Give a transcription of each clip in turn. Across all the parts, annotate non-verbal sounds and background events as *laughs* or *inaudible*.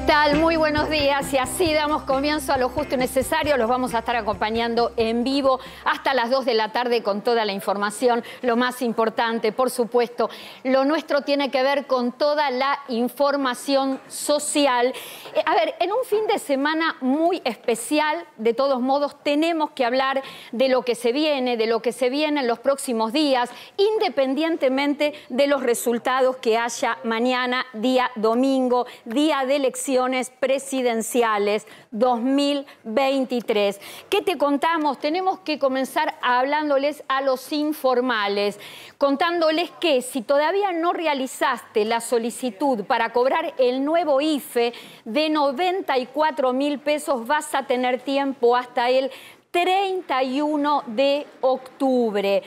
¿Qué tal? Muy buenos días y así damos comienzo a lo justo y necesario. Los vamos a estar acompañando en vivo hasta las 2 de la tarde con toda la información. Lo más importante, por supuesto, lo nuestro tiene que ver con toda la información social. Eh, a ver, en un fin de semana muy especial, de todos modos, tenemos que hablar de lo que se viene, de lo que se viene en los próximos días, independientemente de los resultados que haya mañana, día domingo, día de elección presidenciales 2023. ¿Qué te contamos? Tenemos que comenzar hablándoles a los informales, contándoles que si todavía no realizaste la solicitud para cobrar el nuevo IFE de 94 mil pesos, vas a tener tiempo hasta el 31 de octubre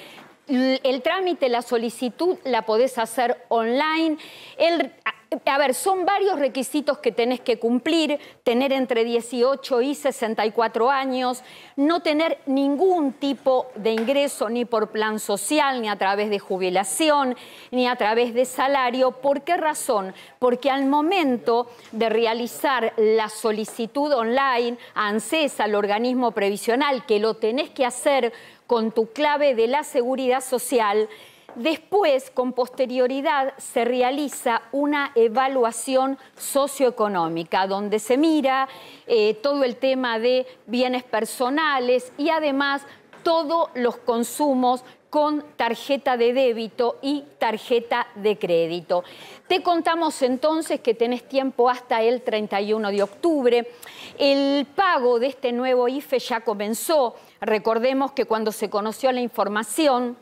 el trámite, la solicitud la podés hacer online. El, a ver, son varios requisitos que tenés que cumplir, tener entre 18 y 64 años, no tener ningún tipo de ingreso ni por plan social, ni a través de jubilación, ni a través de salario. ¿Por qué razón? Porque al momento de realizar la solicitud online a ANSES, al organismo previsional, que lo tenés que hacer con tu clave de la seguridad social, Después, con posterioridad, se realiza una evaluación socioeconómica, donde se mira eh, todo el tema de bienes personales y además todos los consumos con tarjeta de débito y tarjeta de crédito. Te contamos entonces que tenés tiempo hasta el 31 de octubre. El pago de este nuevo IFE ya comenzó. Recordemos que cuando se conoció la información,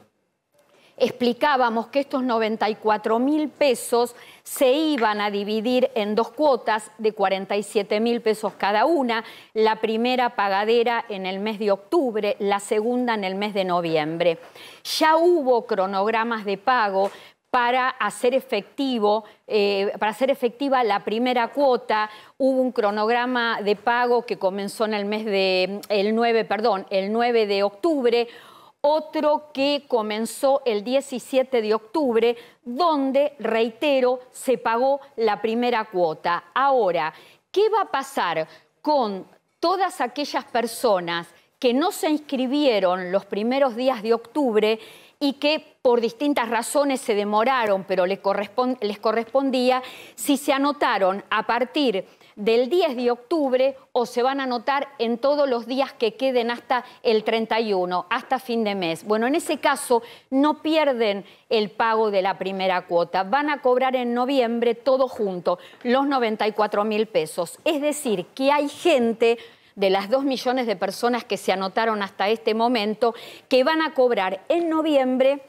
explicábamos que estos 94 mil pesos se iban a dividir en dos cuotas de 47 mil pesos cada una, la primera pagadera en el mes de octubre, la segunda en el mes de noviembre. Ya hubo cronogramas de pago, para hacer, efectivo, eh, para efectiva la primera cuota. Hubo un cronograma de pago que comenzó en el mes de el 9, perdón, el 9 de octubre otro que comenzó el 17 de octubre, donde, reitero, se pagó la primera cuota. Ahora, ¿qué va a pasar con todas aquellas personas que no se inscribieron los primeros días de octubre y que por distintas razones se demoraron, pero les, les correspondía, si se anotaron a partir del 10 de octubre o se van a anotar en todos los días que queden hasta el 31, hasta fin de mes. Bueno, en ese caso no pierden el pago de la primera cuota, van a cobrar en noviembre todo junto los 94 mil pesos. Es decir, que hay gente de las 2 millones de personas que se anotaron hasta este momento, que van a cobrar en noviembre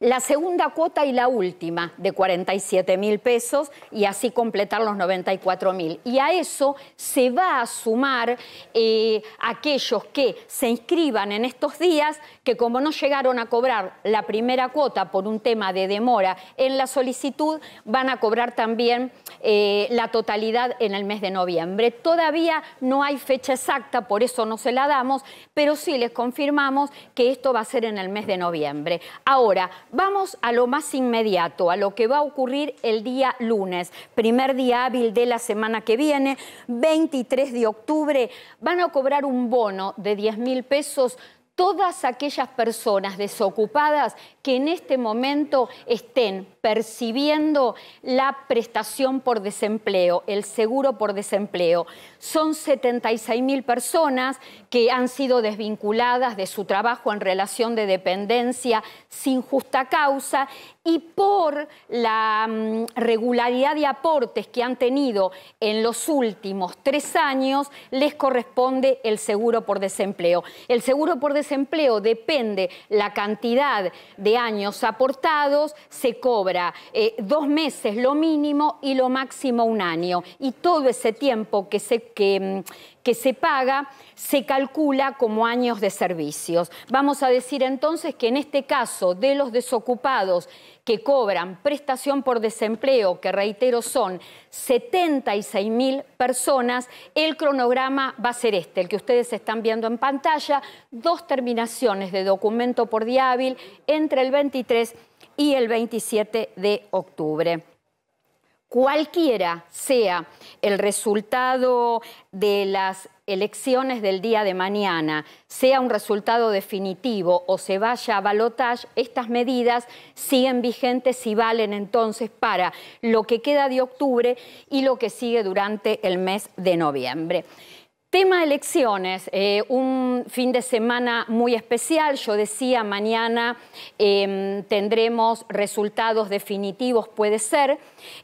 la segunda cuota y la última de 47 mil pesos y así completar los 94 mil. Y a eso se va a sumar eh, aquellos que se inscriban en estos días, que como no llegaron a cobrar la primera cuota por un tema de demora en la solicitud, van a cobrar también eh, la totalidad en el mes de noviembre. Todavía no hay fecha exacta, por eso no se la damos, pero sí les confirmamos que esto va a ser en el mes de noviembre. Ahora, Vamos a lo más inmediato, a lo que va a ocurrir el día lunes, primer día hábil de la semana que viene, 23 de octubre. Van a cobrar un bono de 10 mil pesos todas aquellas personas desocupadas que en este momento estén percibiendo la prestación por desempleo, el seguro por desempleo. Son 76 mil personas que han sido desvinculadas de su trabajo en relación de dependencia sin justa causa y por la mm, regularidad de aportes que han tenido en los últimos tres años, les corresponde el seguro por desempleo. El seguro por desempleo depende la cantidad de años aportados, se cobra eh, dos meses lo mínimo y lo máximo un año. Y todo ese tiempo que se, mm, que, se paga se calcula como años de servicios. Vamos a decir entonces que en este caso de los desocupados que cobran prestación por desempleo, que reitero son 76 mil personas, el cronograma va a ser este, el que ustedes están viendo en pantalla, dos terminaciones de documento por día hábil entre el 23 y y el 27 de octubre. Cualquiera sea el resultado de las elecciones del día de mañana sea un resultado definitivo o se vaya a balotaje, estas medidas siguen vigentes y valen entonces para lo que queda de octubre y lo que sigue durante el mes de noviembre. Tema elecciones, eh, un fin de semana muy especial. Yo decía, mañana em, tendremos resultados definitivos, puede ser.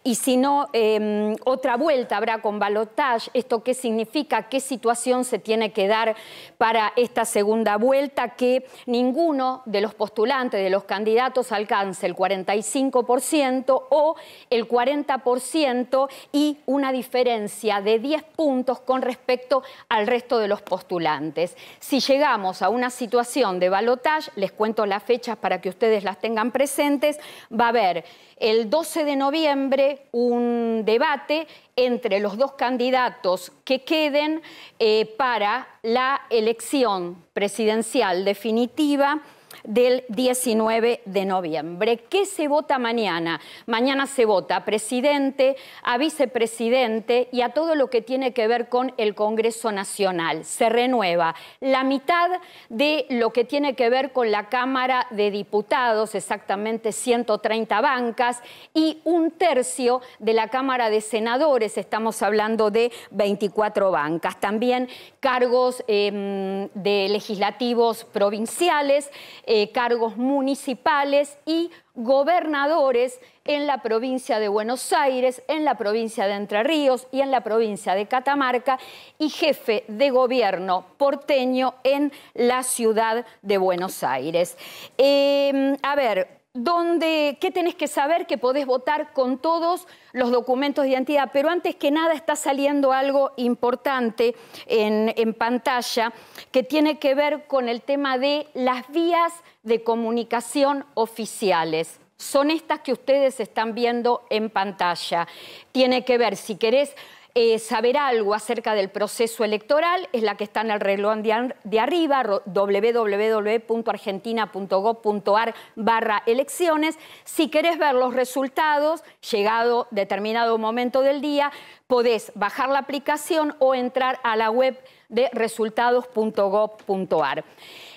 Y si no, em, otra vuelta habrá con balotage. ¿Esto qué significa? ¿Qué situación se tiene que dar para esta segunda vuelta? Que ninguno de los postulantes, de los candidatos, alcance el 45% o el 40% y una diferencia de 10 puntos con respecto al resto de los postulantes. Si llegamos a una situación de balotage, les cuento las fechas para que ustedes las tengan presentes, va a haber el 12 de noviembre un debate entre los dos candidatos que queden eh, para la elección presidencial definitiva del 19 de noviembre. ¿Qué se vota mañana? Mañana se vota a presidente, a vicepresidente y a todo lo que tiene que ver con el Congreso Nacional. Se renueva la mitad de lo que tiene que ver con la Cámara de Diputados, exactamente 130 bancas, y un tercio de la Cámara de Senadores, estamos hablando de 24 bancas. También cargos em, de legislativos provinciales. Eh, cargos municipales y gobernadores en la provincia de Buenos Aires, en la provincia de Entre Ríos y en la provincia de Catamarca y jefe de gobierno porteño en la ciudad de Buenos Aires. Eh, a ver, donde, ¿qué tenés que saber? Que podés votar con todos los documentos de identidad. Pero antes que nada está saliendo algo importante en pantalla que tiene que ver con el tema de las vías de comunicación oficiales son estas que ustedes están viendo en pantalla. Tiene que ver, si querés, eh, saber algo acerca del proceso electoral es la que está en el reloj de, arriba, www.argentina.gov.ar barra elecciones. Si querés ver los resultados, llegado determinado momento del día, podés bajar la aplicación o entrar a la web de resultados.gov.ar.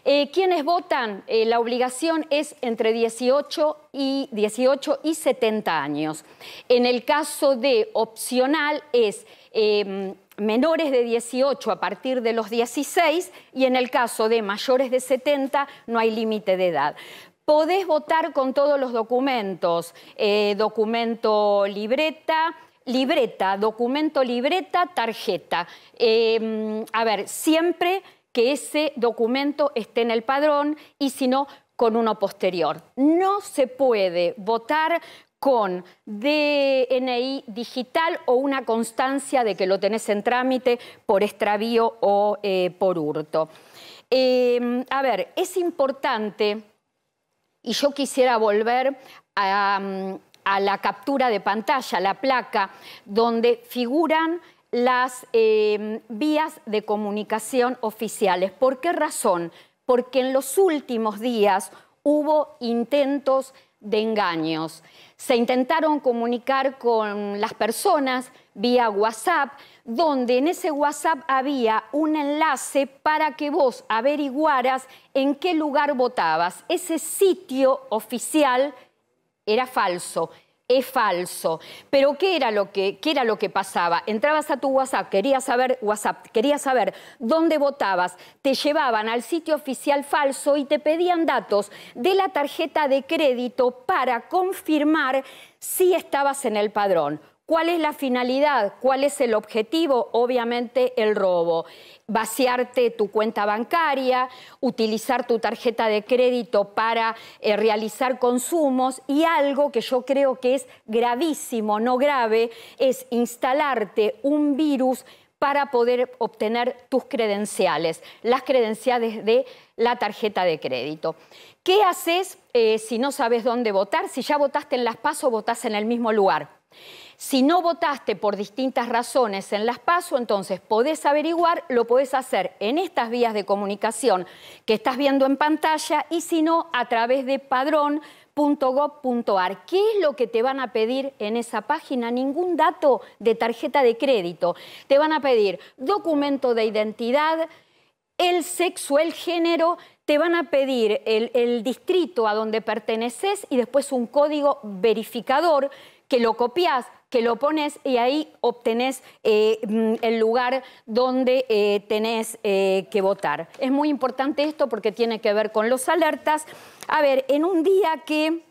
Eh, quienes votan, eh, la obligación es entre 18 y, 18 y 70 años. En el caso de opcional es em, menores de 18 a partir de los 16 y en el caso de mayores de 70 no hay límite de edad. Podés votar con todos los documentos, eh, documento libreta, libreta, documento libreta, tarjeta. Em, a ver, siempre que ese documento esté en el padrón y si no, con uno posterior. No se puede votar con DNI digital o una constancia de que lo tenés en trámite por extravío o eh, por hurto. Em, a ver, es importante, y yo quisiera volver a, a la captura de pantalla, la placa, donde figuran las em, vías de comunicación oficiales. ¿Por qué razón? Porque en los últimos días hubo intentos de engaños. Se intentaron comunicar con las personas vía WhatsApp, donde en ese WhatsApp había un enlace para que vos averiguaras en qué lugar votabas. Ese sitio oficial era falso es falso. Pero ¿qué era, lo que, era lo que pasaba? Entrabas a tu WhatsApp, querías saber WhatsApp, querías saber dónde votabas, te llevaban al sitio oficial falso y te pedían datos de la tarjeta de crédito para confirmar si estabas en el padrón. ¿Cuál es la finalidad? ¿Cuál es el objetivo? Obviamente el robo. Vaciarte tu cuenta bancaria, utilizar tu tarjeta de crédito para eh, realizar consumos y algo que yo creo que es gravísimo, no grave, es instalarte un virus para poder obtener tus credenciales, las credenciales de la tarjeta de crédito. ¿Qué haces eh, si no sabes dónde votar? Si ya votaste en Las o votás en el mismo lugar. Si no votaste por distintas razones en las PASO, entonces podés averiguar, lo podés hacer en estas vías de comunicación que estás viendo en pantalla y si no, a través de padrón ¿Qué es lo que te van a pedir en esa página? Ningún dato de tarjeta de crédito. Te van a pedir documento de identidad, el sexo, el género, te van a pedir el distrito a donde perteneces y después un código verificador que lo copias, que lo pones y ahí obtenés eh, mm, el lugar donde eh, tenés eh, que votar. Es muy importante esto porque tiene que ver con los alertas. A ver, en un día que...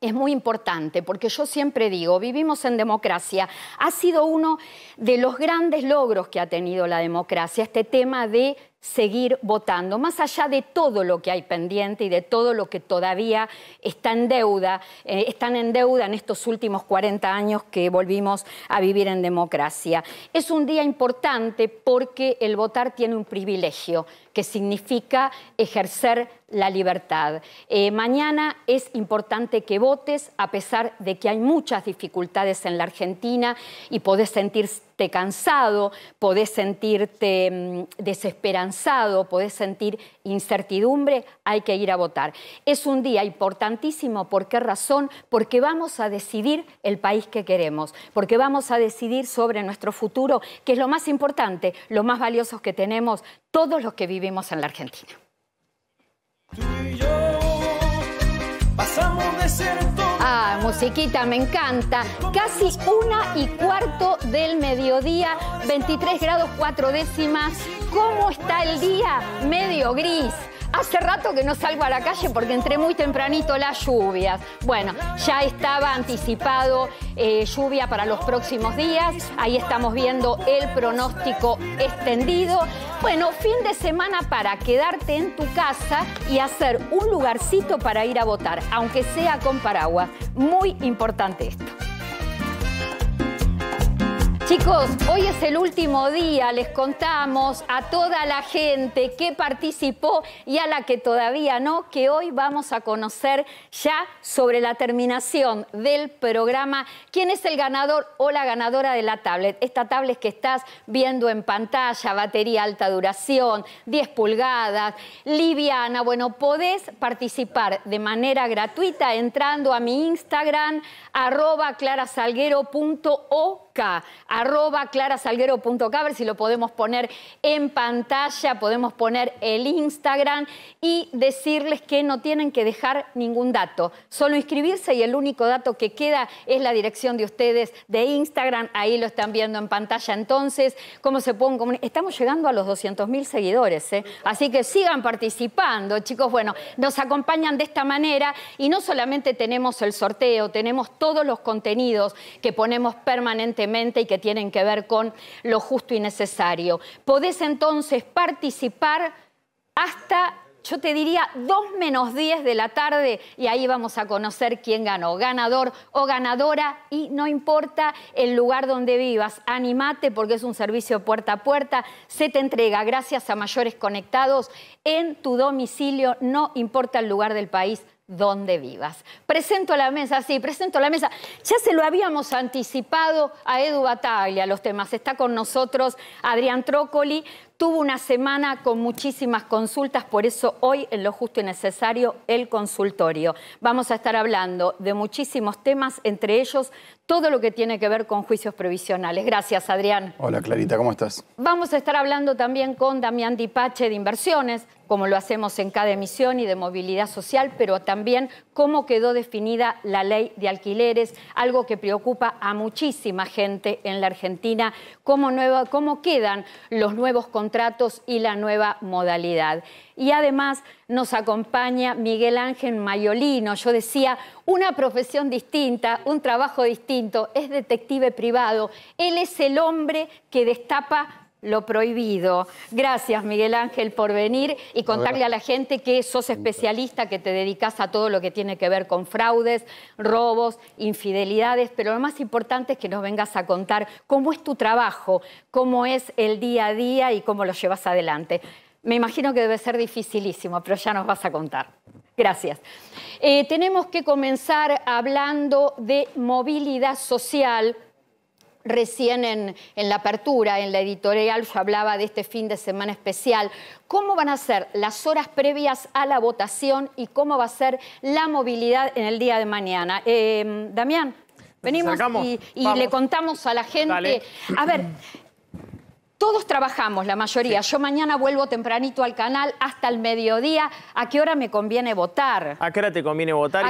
Es muy importante porque yo siempre digo, vivimos en democracia. Ha sido uno de los grandes logros que ha tenido la democracia, este tema de seguir votando, más allá de todo lo que hay pendiente y de todo lo que todavía está en deuda, eh, están en deuda en estos últimos 40 años que volvimos a vivir en democracia. Es un día importante porque el votar tiene un privilegio que significa ejercer la libertad. Eh, mañana es importante que votes, a pesar de que hay muchas dificultades en la Argentina y podés sentirse cansado, podés sentirte mm, desesperanzado, podés sentir incertidumbre, hay que ir a votar. Es un día importantísimo, ¿por qué razón? Porque vamos a decidir el país que queremos, porque vamos a decidir sobre nuestro futuro, que es lo más importante, lo más valioso que tenemos todos los que vivimos en la Argentina. Chiquita, me encanta. Casi una y cuarto del mediodía, 23 grados cuatro décimas. ¿Cómo está el día? Medio gris, Hace rato que no salgo a la calle porque entré muy tempranito las lluvias. Bueno, ya estaba anticipado eh, lluvia para los próximos días. Ahí estamos viendo el pronóstico extendido. Bueno, fin de semana para quedarte en tu casa y hacer un lugarcito para ir a votar, aunque sea con paraguas. Muy importante esto. Chicos, hoy es el último día, les contamos a toda la gente que participó y a la que todavía no, que hoy vamos a conocer ya sobre la terminación del programa, quién es el ganador o la ganadora de la tablet. Esta tablet que estás viendo en pantalla, batería alta duración, 10 pulgadas, liviana, bueno, podés participar de manera gratuita entrando a mi Instagram, arroba clarasalguero.o arroba si lo podemos poner en pantalla, podemos poner el Instagram y decirles que no tienen que dejar ningún dato, solo inscribirse y el único dato que queda es la dirección de ustedes de Instagram, ahí lo están viendo en pantalla entonces, cómo se pueden Estamos llegando a los 200.000 seguidores, ¿eh? así que sigan participando, chicos, bueno, nos acompañan de esta manera y no solamente tenemos el sorteo, tenemos todos los contenidos que ponemos permanentemente y que tienen que ver con lo justo y necesario. Podés entonces participar hasta yo te diría dos menos 10 de la tarde y ahí vamos a conocer quién ganó, ganador o ganadora y no importa el lugar donde vivas, animate porque es un servicio puerta a puerta, se te entrega gracias a mayores conectados en tu domicilio, no importa el lugar del país donde vivas. Presento la mesa, sí, presento la mesa. Ya se lo habíamos anticipado a Edu Bataglia los temas. Está con nosotros Adrián Trócoli, Tuvo una semana con muchísimas consultas, por eso hoy en lo justo y necesario el consultorio. Vamos a estar hablando de muchísimos temas, entre ellos todo lo que tiene que ver con juicios provisionales Gracias, Adrián. Hola, Clarita, ¿cómo estás? Vamos a estar hablando también con Damián Dipache de inversiones, como lo hacemos en cada emisión y de movilidad social, pero también cómo quedó definida la ley de alquileres, algo que preocupa a muchísima gente en la Argentina, cómo, nueva, cómo quedan los nuevos contratos y la nueva modalidad. Y además nos acompaña Miguel Ángel Mayolino. Yo decía, una profesión distinta, un trabajo distinto, es detective privado. Él es el hombre que destapa lo prohibido. Gracias, Miguel Ángel, por venir y contarle a la gente que sos especialista, que te dedicas a todo lo que tiene que ver con fraudes, robos, infidelidades, pero lo más importante es que nos vengas a contar cómo es tu trabajo, cómo es el día a día y cómo lo llevas adelante. Me imagino que debe ser dificilísimo, pero ya nos vas a contar. Gracias. Eh, tenemos que comenzar hablando de movilidad social, Recién en, la apertura, en la editorial, yo hablaba de este fin de semana especial. ¿Cómo van a ser las horas previas a la votación y cómo va a ser la movilidad en el día de mañana? Eh, Damián, venimos y, le contamos a la gente. A ver. Todos trabajamos, la mayoría. Yo mañana vuelvo tempranito al canal hasta el mediodía. ¿A qué hora me conviene votar? ¿A qué hora te conviene votar?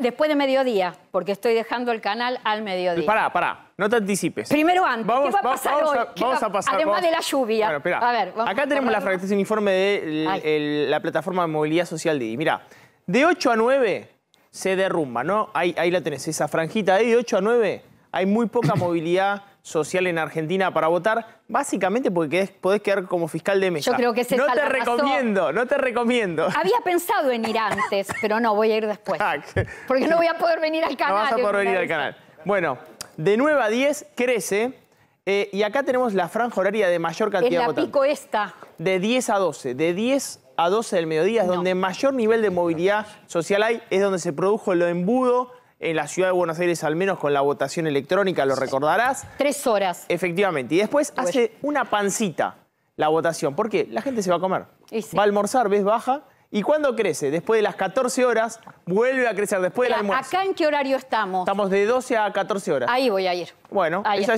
Después de mediodía, porque estoy dejando el canal al mediodía. Pará, pará. No te anticipes. Primero antes. Vamos, a pasar vamos pasar, Además de la lluvia. A ver, vamos Acá tenemos la fragmentación informe de la plataforma de movilidad social de Mira, de 8 a 9 se derrumba, ¿no? Ahí, la tenés, esa franjita. de 8 a 9 hay muy poca movilidad social en Argentina para votar, básicamente porque podés quedar como fiscal de mesa. Yo creo que ese No te recomiendo, no te recomiendo. Había pensado en ir antes, pero no, voy a ir después. Ah, porque no voy a poder venir al canal. No vas a poder venir al canal. Bueno, de 9 a 10 crece. Eh, y acá tenemos la franja horaria de mayor cantidad de votantes. la pico esta. De 10 a 12. De 10 a 12 del mediodía es donde mayor nivel de movilidad social hay, es donde se produjo lo embudo en la ciudad de Buenos Aires, al menos con la votación electrónica, lo recordarás. Tres horas. Efectivamente. Y después hace una pancita la votación. ¿Por qué? La gente se va a comer. Va a almorzar, ves, baja. ¿Y cuándo crece? Después de las 14 horas, vuelve a crecer, después del almuerzo. ¿Acá en qué horario estamos? Estamos de 12 a 14 horas. Ahí voy a ir. Bueno, ahí, sí,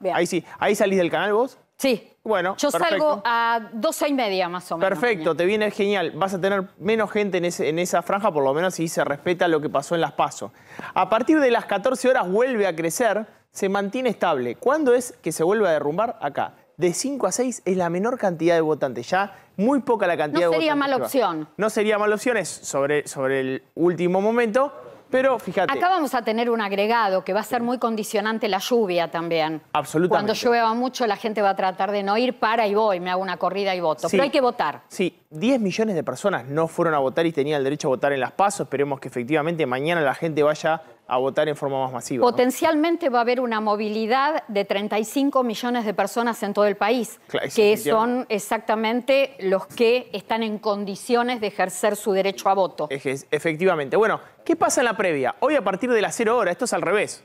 ahí sí. ¿Ahí salís del canal vos? Sí. Yo salgo a 12 y media más o menos. Perfecto, te viene genial. Vas a tener menos gente en, esa franja, por lo menos si se respeta lo que pasó en las PASO. A partir de las 14 horas vuelve a crecer, se mantiene estable. ¿Cuándo es que se vuelve a derrumbar? Acá. De 5 a 6 es la menor cantidad de votantes, ya muy poca la cantidad de votantes. No sería mala opción. No sería mala opción, es sobre, sobre el último momento. Pero fíjate. Acá vamos a tener un agregado que va a ser muy condicionante la lluvia también. Absolutamente. Cuando llueva mucho, la gente va a tratar de no ir para y voy, me hago una corrida y voto. Pero hay que votar. Sí, 10 millones de personas no fueron a votar y tenían el derecho a votar en las pasos. Esperemos que efectivamente mañana la gente vaya a votar en forma más masiva. Potencialmente va a haber una movilidad de 35 millones de personas en todo el país, que son exactamente los que están en condiciones de ejercer su derecho a voto. efectivamente. Bueno, ¿qué pasa en la previa? Hoy a partir de las cero hora, esto es al revés,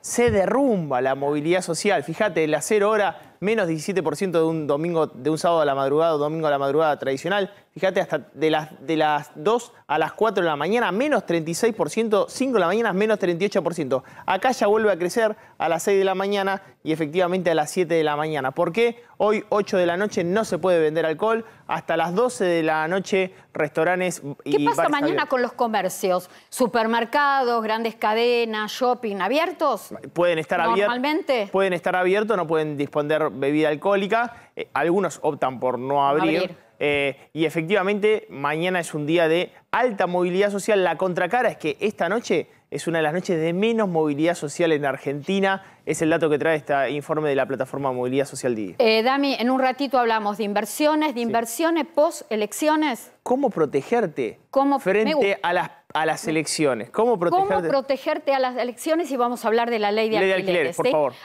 se derrumba la movilidad social. Fíjate, la cero hora menos 17% de un domingo, de un sábado a la madrugada o domingo a la madrugada tradicional. Fíjate, hasta de las, de las 2 a las 4 de la mañana, menos 36%, 5 de la mañana, menos 38%. Acá ya vuelve a crecer a las 6 de la mañana y efectivamente a las 7 de la mañana. ¿Por qué? Hoy, 8 de la noche, no se puede vender alcohol. Hasta las 12 de la noche, restaurantes y ¿Qué pasa mañana con los comercios? ¿Supermercados, grandes cadenas, shopping abiertos? Pueden estar abiertos. ¿Normalmente? pueden estar abiertos, no pueden disponer bebida alcohólica, eh, algunos optan por no abrir. Eh, y efectivamente, mañana es un día de alta movilidad social. La contracara es que esta noche es una de las noches de menos movilidad social en Argentina. Es el dato que trae este informe de la plataforma Movilidad Social Día. Eh, Dami, en un ratito hablamos de inversiones, de inversiones post-elecciones. ¿Cómo protegerte frente a las a las elecciones. ¿Cómo protegerte? ¿Cómo protegerte a las elecciones? Y vamos a hablar de la ley de, ley de alquileres,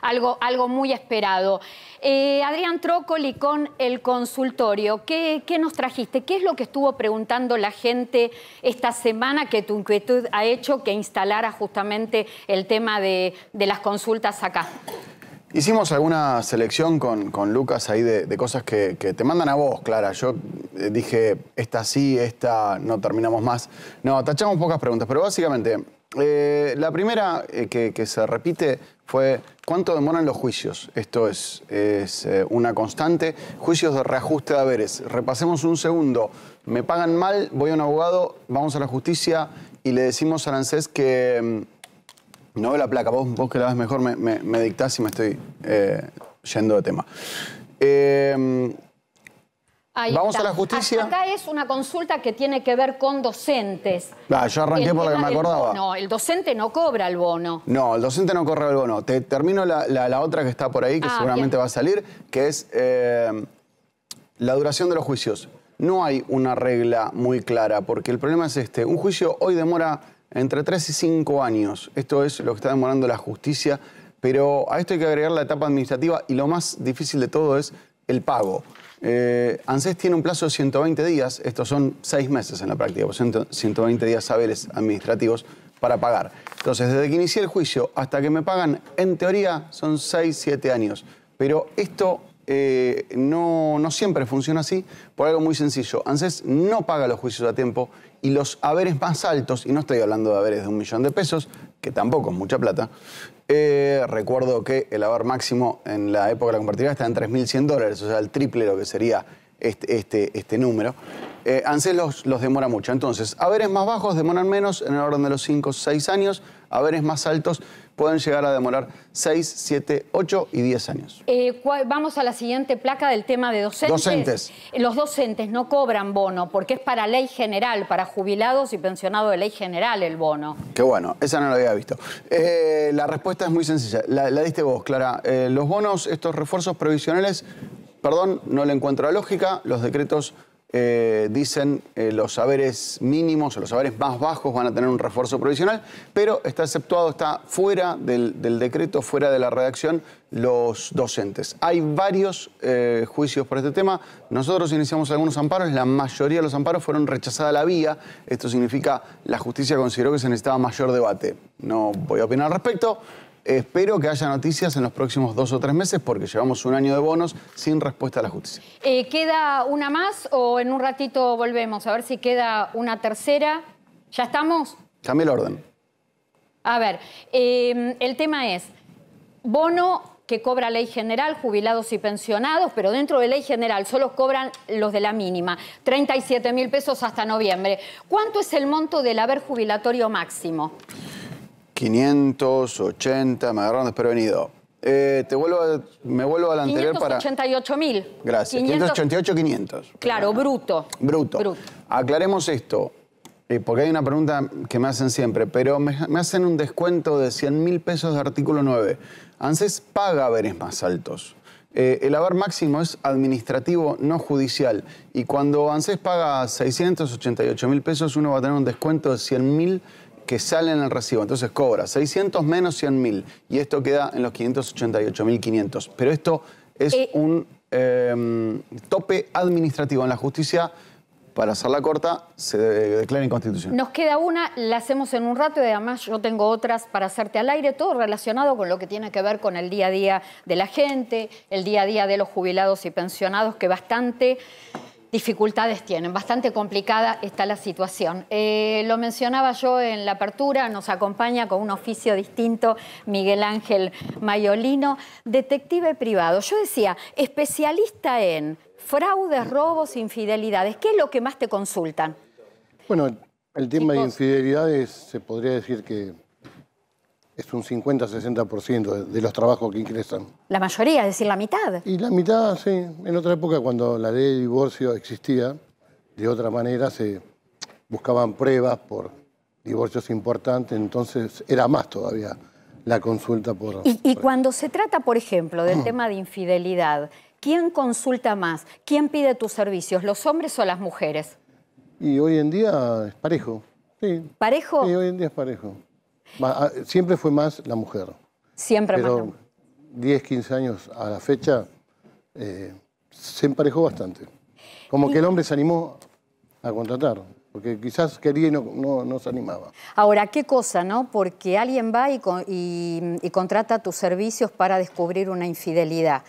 Algo, algo muy esperado. Eh, Adrián Trócoli con el consultorio. ¿Qué, ¿Qué nos trajiste? ¿Qué es lo que estuvo preguntando la gente esta semana que tu inquietud ha hecho que instalara justamente el tema de las consultas acá? Hicimos alguna selección con, Lucas ahí de, cosas que, te mandan a vos, Clara. Yo eh, dije, esta sí, esta no terminamos más. No, tachamos pocas preguntas, pero básicamente, eh, la primera eh, que, se repite fue, ¿cuánto demoran los juicios? Esto es, es una constante. Juicios de reajuste de haberes. Repasemos un segundo. Me pagan mal, voy a un abogado, vamos a la justicia y le decimos al ANSES que mm, no veo la placa, vos, vos que la ves mejor me, me, me dictás y me estoy eh, yendo de tema. Em, vamos a la justicia. Acá es una consulta que tiene que ver con docentes. yo arranqué porque me acordaba. No, el docente no cobra el bono. No, el docente no cobra el bono. Te termino la, otra que está por ahí, que ah, seguramente va a salir, que es eh, la duración de los juicios. No hay una regla muy clara, porque el problema es este. Un juicio hoy demora entre 3 y 5 años. Esto es lo que está demorando la justicia, pero a esto hay que agregar la etapa administrativa y lo más difícil de todo es el pago. Eh, ANSES tiene un plazo de 120 días, estos son 6 meses en la práctica, 120 días saberes administrativos para pagar. Entonces, desde que inicié el juicio hasta que me pagan, en teoría son 6, 7 años. Pero esto eh, no, no siempre funciona así por algo muy sencillo. ANSES no paga los juicios a tiempo y los haberes más altos, y no estoy hablando de haberes de un millón de pesos, que tampoco es mucha plata, eh, recuerdo que el haber máximo en la época de la compartida está en 3.100 dólares, o sea, el triple lo que sería este, este, este número. Eh, los, los demora mucho. Entonces, haberes más bajos demoran menos, en el orden de los 5 o 6 años a más altos pueden llegar a demorar 6, 7, 8 y 10 años. Eh, vamos a la siguiente placa del tema de docentes. Los docentes no cobran bono porque es para ley general, para jubilados y pensionados de ley general el bono. Qué bueno, esa no la había visto. Eh, la respuesta es muy sencilla, la, diste vos, Clara. Eh, los bonos, estos refuerzos previsionales, perdón, no le encuentro la lógica, los decretos eh, dicen eh, los saberes mínimos o los saberes más bajos van a tener un refuerzo provisional, pero está exceptuado, está fuera del, decreto, fuera de la redacción, los docentes. Hay varios eh, juicios por este tema. Nosotros iniciamos algunos amparos, la mayoría de los amparos fueron a la vía. Esto significa la justicia consideró que se necesitaba mayor debate. No voy a opinar al respecto. Espero que haya noticias en los próximos dos o tres meses porque llevamos un año de bonos sin respuesta a la justicia. Eh, ¿Queda una más o en un ratito volvemos? A ver si queda una tercera. ¿Ya estamos? Cambie el orden. A ver, em, el tema es bono que cobra ley general, jubilados y pensionados, pero dentro de ley general solo cobran los de la mínima, 37 mil pesos hasta noviembre. ¿Cuánto es el monto del haber jubilatorio máximo? 580, me agarraron desprevenido. Eh, te vuelvo me vuelvo al anterior 588 para... mil, Gracias. 588, 500. Claro, bruto. Bruto. Aclaremos esto, eh, porque hay una pregunta que me hacen siempre, pero me, hacen un descuento de 100 mil pesos de artículo 9. ANSES paga haberes más altos. Eh, el haber máximo es administrativo, no judicial. Y cuando ANSES paga 688 mil pesos, uno va a tener un descuento de 100 mil pesos que sale en el recibo. Entonces cobra 600 menos 100 mil y esto queda en los 588.500. Pero esto es eh. un em, tope administrativo en la justicia. Para hacerla corta, se declara inconstitucional. Nos queda una, la hacemos en un rato y además yo tengo otras para hacerte al aire, todo relacionado con lo que tiene que ver con el día a día de la gente, el día a día de los jubilados y pensionados, que bastante dificultades tienen. Bastante complicada está la situación. Eh, lo mencionaba yo en la apertura, nos acompaña con un oficio distinto Miguel Ángel Mayolino, detective privado. Yo decía, especialista en fraudes, robos, infidelidades. ¿Qué es lo que más te consultan? Bueno, el tema de infidelidades se podría decir que es un 50-60% de los trabajos que ingresan. La mayoría, es decir, la mitad. Y la mitad, sí. En otra época, cuando la ley de divorcio existía, de otra manera se buscaban pruebas por divorcios importantes, entonces era más todavía la consulta por... Y, cuando se trata, por ejemplo, del tema de infidelidad, ¿quién consulta más? ¿Quién pide tus servicios, los hombres o las mujeres? Y hoy en día es parejo. ¿Parejo? Sí, hoy en día es parejo. Ah, siempre fue más la mujer. Siempre más Pero 10, 15 años a la fecha eh, se emparejó bastante. Como que el hombre se animó a contratar, porque quizás quería y no, se animaba. Ahora, qué cosa, ¿no? Porque alguien va y, y contrata tus servicios para descubrir una infidelidad.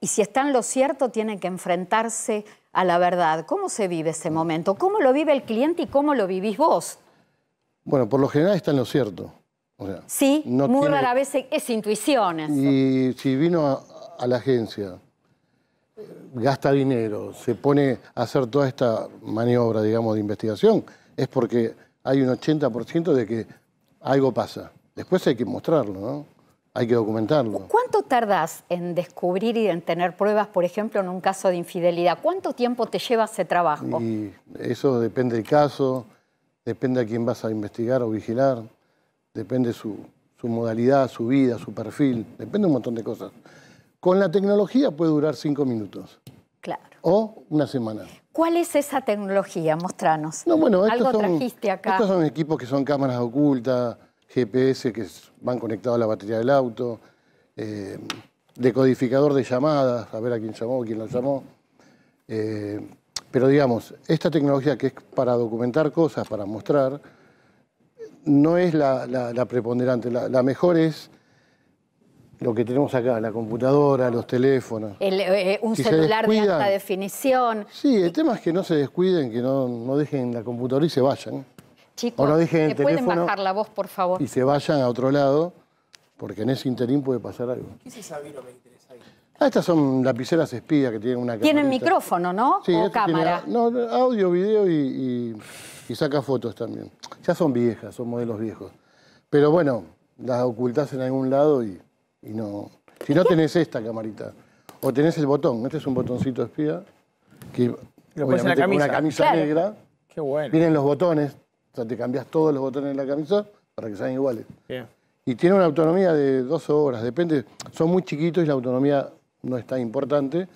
Y si está en lo cierto, tiene que enfrentarse a la verdad. ¿Cómo se vive ese momento? ¿Cómo lo vive el cliente y cómo lo vivís vos? Bueno, por lo general está en lo cierto sí, muy rara vez es intuición. Y si vino a, la agencia, gasta dinero, se pone a hacer toda esta maniobra, digamos, de investigación, es porque hay un 80% de que algo pasa. Después hay que mostrarlo, ¿no? Hay que documentarlo. ¿Cuánto tardas en descubrir y en tener pruebas, por ejemplo, en un caso de infidelidad? ¿Cuánto tiempo te lleva ese trabajo? Y eso depende del caso, depende a quién vas a investigar o vigilar depende su, modalidad, su vida, su perfil, depende un montón de cosas. Con la tecnología puede durar cinco minutos. Claro. O una semana. ¿Cuál es esa tecnología? Mostranos. No, bueno, Algo trajiste acá. Estos son equipos que son cámaras ocultas, GPS que van conectados a la batería del auto, eh, decodificador de llamadas, a ver a quién llamó, quién lo llamó. Eh, pero digamos, esta tecnología que es para documentar cosas, para mostrar, no es la, preponderante. La, mejor es lo que tenemos acá, la computadora, los teléfonos. Eh, eh, un celular de alta definición. Sí, el tema es que no se descuiden, que no, dejen la computadora y se vayan. Chicos, o dejen el teléfono pueden bajar la voz, por favor? Y se vayan a otro lado, porque en ese interín puede pasar algo. ¿Qué es esa me interesa ahí? Ah, estas son lapiceras espías que tienen una cámara. Tienen micrófono, ¿no? Sí, o este cámara. no, audio, video y y saca fotos también. Ya son viejas, son modelos viejos. Pero bueno, las ocultás en algún lado y, y no... Si no tenés esta camarita, o tenés el botón, este es un botoncito espía, que Lo una camisa negra, Qué bueno. vienen los botones, o sea, te cambias todos los botones de la camisa para que sean iguales. Y tiene una autonomía de 12 horas, depende, son muy chiquitos y la autonomía no es tan importante,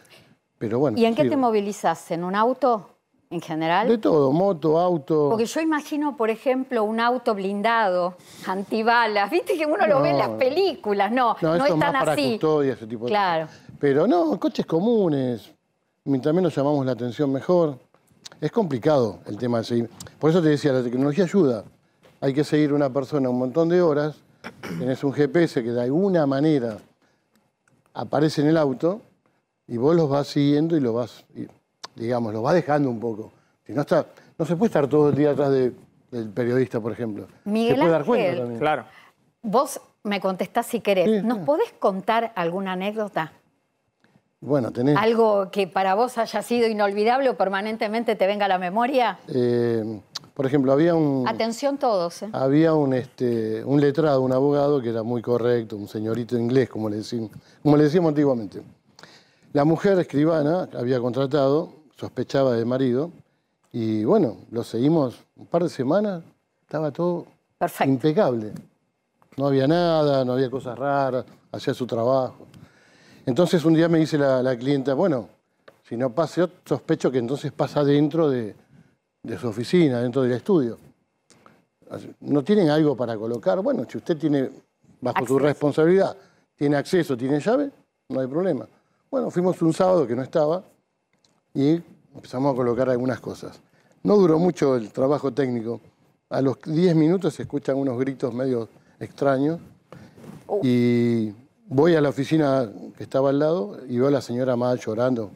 pero bueno. ¿Y en qué te movilizas? ¿En un auto? en general? De todo, moto, auto. Porque yo imagino, por ejemplo, un auto blindado, antibalas. Viste que uno lo ve en las películas, no, no, es tan para así. Custodia, ese tipo claro. Pero no, coches comunes, mientras menos llamamos la atención mejor. Es complicado el tema de seguir. Por eso te decía, la tecnología ayuda. Hay que seguir una persona un montón de horas, tenés un GPS que de alguna manera aparece en el auto y vos los vas siguiendo y lo vas digamos, lo va dejando un poco. Si no, está, no se puede estar todo el día atrás de, del periodista, por ejemplo. Miguel se dar cuenta también. Claro. Vos me contestás si querés. ¿Nos podés contar alguna anécdota? Bueno, tenés... ¿Algo que para vos haya sido inolvidable o permanentemente te venga a la memoria? Eh, por ejemplo, había un... Atención todos. ¿eh? Había un, este, un letrado, un abogado que era muy correcto, un señorito inglés, como le, decíamos, como le decíamos antiguamente. La mujer escribana había contratado sospechaba de marido. Y bueno, lo seguimos un par de semanas, estaba todo impecable. No había nada, no había cosas raras, hacía su trabajo. Entonces un día me dice la, clienta, bueno, si no pasa, sospecho que entonces pasa dentro de, su oficina, dentro del estudio. ¿No tienen algo para colocar? Bueno, si usted tiene, bajo su responsabilidad, tiene acceso, tiene llave, no hay problema. Bueno, fuimos un sábado que no estaba, y empezamos a colocar algunas cosas. No duró mucho el trabajo técnico. A los 10 minutos se escuchan unos gritos medio extraños oh. y voy a la oficina que estaba al lado y veo a la señora más llorando,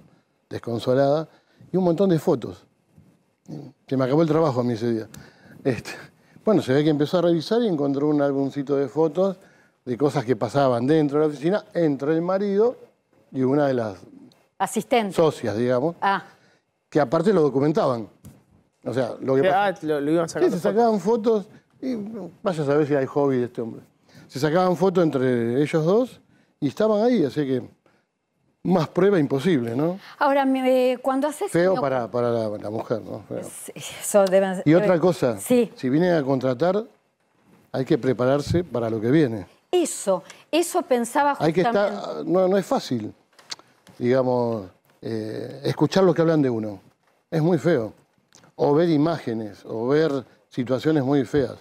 desconsolada, y un montón de fotos. Se me acabó el trabajo a mí ese día. Este, bueno, se ve que empezó a revisar y encontró un álbumcito de fotos de cosas que pasaban dentro de la oficina entre el marido y una de las Asistentes. Socias, digamos. Ah. Que aparte lo documentaban. O sea, lo que pasa, ah, iban sacando. se sacaban fotos. Y vaya a saber si hay hobby de este hombre. Se sacaban fotos entre ellos dos y estaban ahí, así que más prueba imposible, ¿no? Ahora, cuando haces... Feo para, para la, mujer, ¿no? eso debe... Y otra cosa, sí. si vienen a contratar, hay que prepararse para lo que viene. Eso, eso pensaba justamente. Hay que estar, no, no es fácil digamos, eh, escuchar lo que hablan de uno. Es muy feo. O ver imágenes, o ver situaciones muy feas.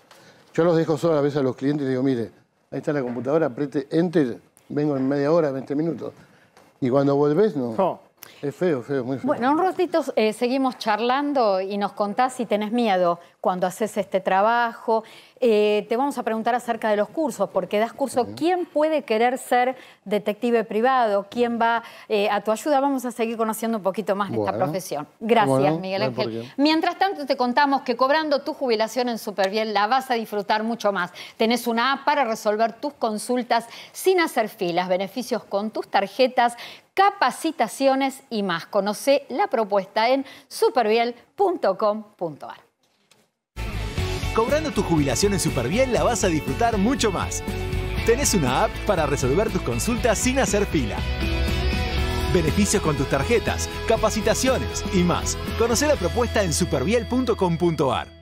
Yo los dejo solos a veces a los clientes y digo, mire, ahí está la computadora, apriete enter, vengo en media hora, 20 minutos. Y cuando volvés, no. Es feo, feo, muy feo. Bueno, un ratito eh, seguimos charlando y nos contás si tenés miedo cuando haces este trabajo. Eh, te vamos a preguntar acerca de los cursos, porque das curso, ¿quién puede querer ser detective privado? ¿Quién va eh, a tu ayuda? Vamos a seguir conociendo un poquito más de esta profesión. Gracias, Miguel Ángel. Mientras tanto, te contamos que cobrando tu jubilación en Superviel la vas a disfrutar mucho más. Tenés una app para resolver tus consultas sin hacer filas, beneficios con tus tarjetas, capacitaciones y más. Conoce la propuesta en superviel.com.ar. Cobrando tu jubilación en Superbiel la vas a disfrutar mucho más. Tenés una app para resolver tus consultas sin hacer fila. Beneficios con tus tarjetas, capacitaciones y más. Conoce la propuesta en superviel.com.ar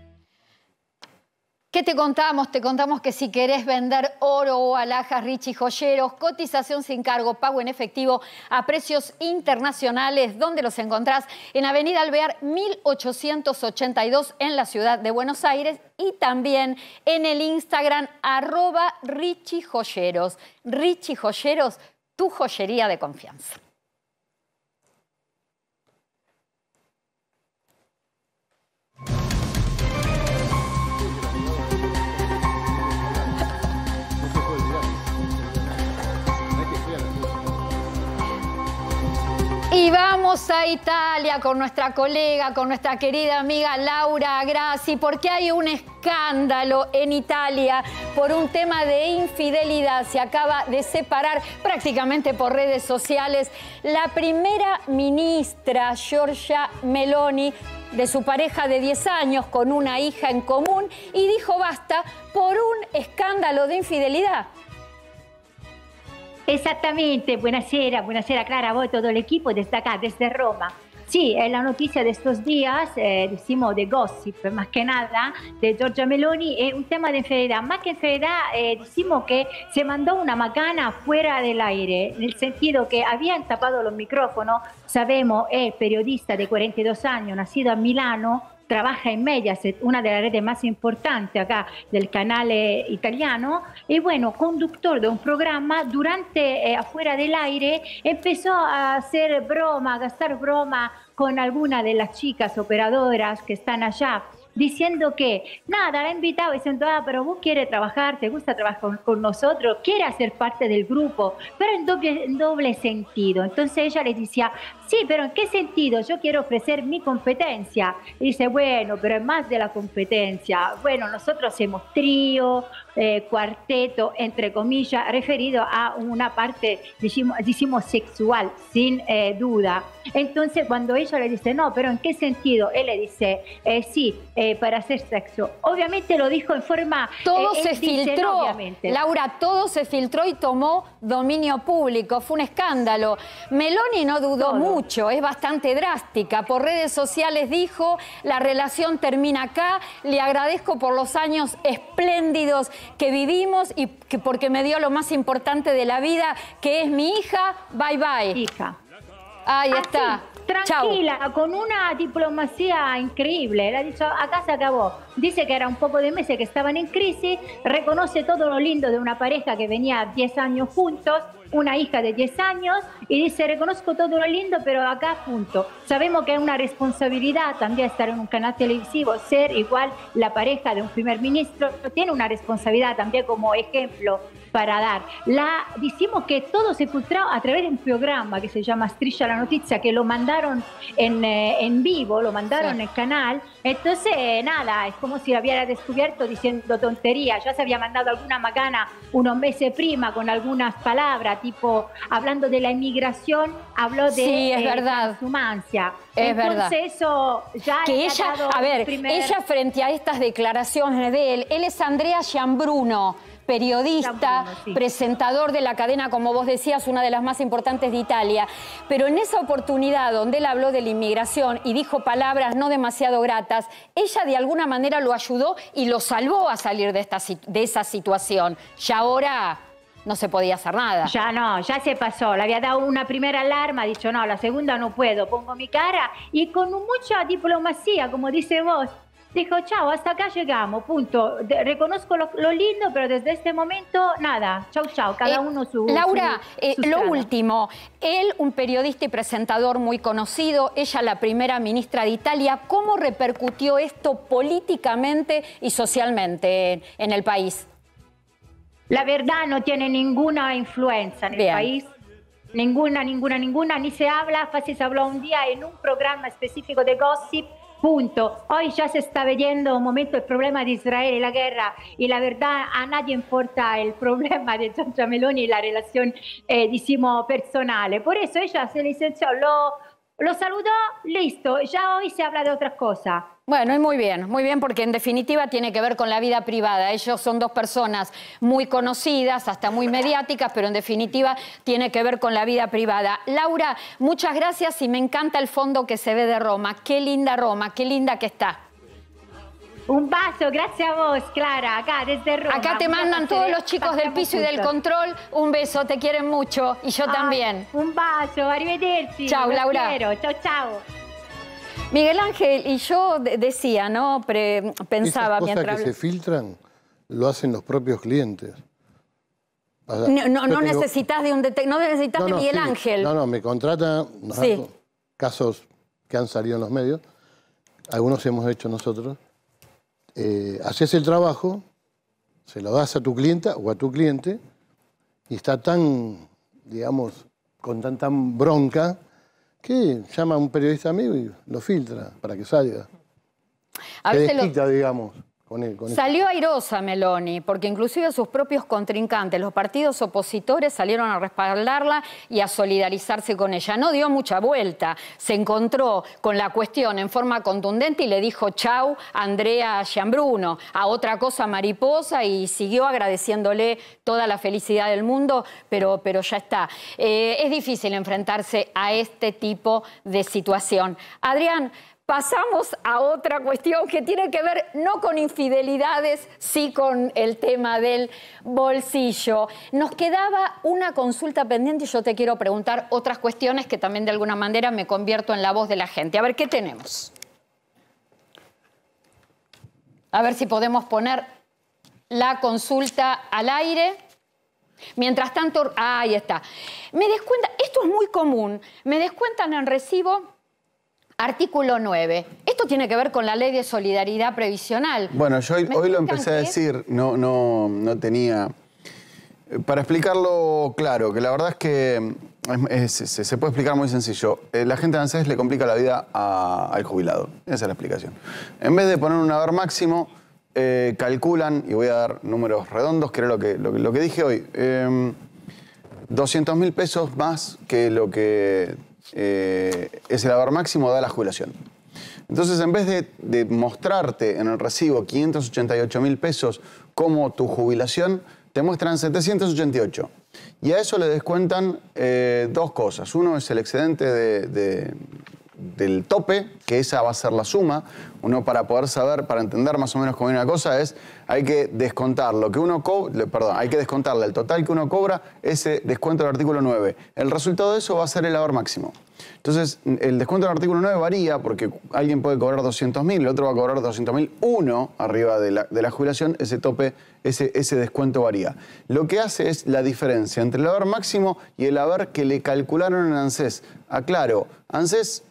¿Qué te contamos? Te contamos que si querés vender oro o alhajas, Richie Joyeros, cotización sin cargo, pago en efectivo a precios internacionales. ¿Dónde los encontrás? En Avenida Alvear 1882 en la ciudad de Buenos Aires y también en el Instagram arroba Richie Joyeros. Richie Joyeros, tu joyería de confianza. Y vamos a Italia con nuestra colega, con nuestra querida amiga Laura Grassi, porque hay un escándalo en Italia por un tema de infidelidad. Se acaba de separar prácticamente por redes sociales la primera ministra Giorgia Meloni de su pareja de 10 años con una hija en común y dijo basta por un escándalo de infidelidad exactamente buonasera, buonasera Clara, a todo el equipo desde acá, desde Roma. Sí, la noticia de estos días, eh, decimos de gossip, más que nada, de Giorgia Meloni, es eh, un tema de enfermedad. Más que enfermedad, eh, decimos que se mandó una macana fuera del aire, en el sentido que habían tapado los micrófonos, sabemos, es periodista de 42 años, nacido en Milano, trabaja en Mediaset, una de las redes más importantes acá del canal eh, italiano, y bueno, conductor de un programa, durante eh, afuera del aire empezó a hacer broma, a gastar broma con alguna de las chicas operadoras que están allá diciendo que nada, la invitaba invitado diciendo, ah, pero vos quieres trabajar, te gusta trabajar con, nosotros, quiere hacer parte del grupo, pero en doble, en doble sentido. Entonces ella les decía, Sí, pero ¿en qué sentido? Yo quiero ofrecer mi competencia. dice, bueno, pero es más de la competencia. Bueno, nosotros hacemos trío, eh, cuarteto, entre comillas, referido a una parte, decimos, sexual, sin eh, duda. Entonces, cuando ella le dice, no, pero ¿en qué sentido? Él le dice, eh, sí, para hacer sexo. Obviamente lo dijo en forma... Todo se filtró, Laura, todo se filtró y tomó dominio público. Fue un escándalo. Meloni no dudó mucho es bastante drástica. Por redes sociales dijo, la relación termina acá, le agradezco por los años espléndidos que vivimos y que porque me dio lo más importante de la vida, que es mi hija. Bye bye. Hija. Ahí está. Tranquila, con una diplomacia increíble. Le ha dicho, acá se acabó Dice que era un poco de meses que estaban en crisis, reconoce todo lo lindo de una pareja que venía 10 años juntos, una hija de 10 años, y dice, reconozco todo lo lindo, pero acá punto. Sabemos que es una responsabilidad también estar en un canal televisivo, ser igual la pareja de un primer ministro, tiene una responsabilidad también como ejemplo para dar. La, que todo se filtró a través de un programa que se llama Estrella la Noticia, que lo mandaron en, eh, en vivo, lo mandaron en el canal, entonces, nada, es como si lo hubiera descubierto diciendo tontería, Ya se había mandado alguna macana unos meses prima con algunas palabras, tipo hablando de la inmigración, habló de sí, es eh, verdad. Es Entonces, eso ya. Que ella, a ver, ella frente a estas declaraciones de él, él es Andrea Gianbruno periodista, presentador de la cadena, como vos decías, una de las más importantes de Italia. Pero en esa oportunidad donde él habló de la inmigración y dijo palabras no demasiado gratas, ella de alguna manera lo ayudó y lo salvó a salir de, esta, esa situación. Y ahora no se podía hacer nada. Ya no, ya se pasó. Le había dado una primera alarma, dicho, no, la segunda no puedo, pongo mi cara y con mucha diplomacia, como dice vos, dijo, chao, hasta acá llegamos, punto. reconozco lo, lindo, pero desde este momento, nada, chao, chao, cada eh, uno su... Laura, eh, lo último, él, un periodista y presentador muy conocido, ella la primera ministra de Italia, ¿cómo repercutió esto políticamente y socialmente en, el país? La verdad no tiene ninguna influencia en el país. Ninguna, ninguna, ninguna, ni se habla, fácil se habló un día en un programa específico de gossip punto. Hoy ya se está viendo un momento el problema de Israel y la guerra y la verdad a nadie importa el *laughs* problema de Giorgia Meloni y la relación, eh, decimos, personal. Por eso ella se licenció, lo, Lo saludo, listo. Ya hoy se habla de otras cosas. Bueno, y muy bien, muy bien, porque en definitiva tiene que ver con la vida privada. Ellos son dos personas muy conocidas, hasta muy mediáticas, pero en definitiva tiene que ver con la vida privada. Laura, muchas gracias y me encanta el fondo que se ve de Roma. Qué linda Roma, qué linda que está. Un beso, gracias a vos, Clara, acá desde Roma. Acá te mandan todos los chicos del piso y del control un beso, te quieren mucho y yo ah, también. Un beso, arrivederci. Chao, Laura. Chao, chao. Miguel Ángel y yo decía, ¿no? pensaba Esas cosas mientras... que se filtran lo hacen los propios clientes. no, necesitas de un detective, no necesitas de Miguel Ángel. No, no, me contratan casos que han salido en los medios. Algunos hemos hecho nosotros eh, haces el trabajo, se lo das a tu clienta o a tu cliente, y está tan, digamos, con tanta bronca, que llama a un periodista amigo y lo filtra para que salga. A digamos. Salió airosa Meloni, porque inclusive sus propios contrincantes, los partidos opositores, salieron a respaldarla y a solidarizarse con ella. No dio mucha vuelta, se encontró con la cuestión en forma contundente y le dijo chau a Andrea Giambruno, a otra cosa mariposa y siguió agradeciéndole toda la felicidad del mundo, pero, pero ya está. Eh, es difícil enfrentarse a este tipo de situación. Adrián, pasamos a otra cuestión que tiene que ver no con infidelidades, sí con el tema del bolsillo. Nos quedaba una consulta pendiente y yo te quiero preguntar otras cuestiones que también de alguna manera me convierto en la voz de la gente. A ver, ¿qué tenemos? A ver si podemos poner la consulta al aire. Mientras tanto, ah, ahí está. Me descuenta, esto es muy común, me descuentan en recibo Artículo 9. Esto tiene que ver con la ley de solidaridad previsional. Bueno, yo hoy, lo empecé a decir, no, no, no tenía... Eh, para explicarlo claro, que la verdad es que mm, se puede explicar muy sencillo. Eh, la gente de ANSES le complica la vida al jubilado. Esa es la explicación. En vez de poner un haber máximo, eh, calculan, y voy a dar números redondos, que era lo que, lo, que dije hoy, 200 em, mil pesos más que lo que eh, es el valor máximo da la jubilación. Entonces, en vez de, mostrarte en el recibo 588 mil pesos como tu jubilación, te muestran 788. Y a eso le descuentan eh, dos cosas. Uno es el excedente de, del tope, que esa va a ser la suma. Uno para poder saber, para entender más o menos cómo viene una cosa, es hay que descontar lo que uno cobra, perdón, hay que descontarle el total que uno cobra, ese descuento del artículo 9. El resultado de eso va a ser el haber máximo. Entonces, el descuento del artículo 9 varía porque alguien puede cobrar 200.000, el otro va a cobrar 200.000, uno arriba de la, jubilación, ese tope, ese, ese descuento varía. Lo que hace es la diferencia entre el haber máximo y el haber que le calcularon en ANSES. Aclaro, ANSES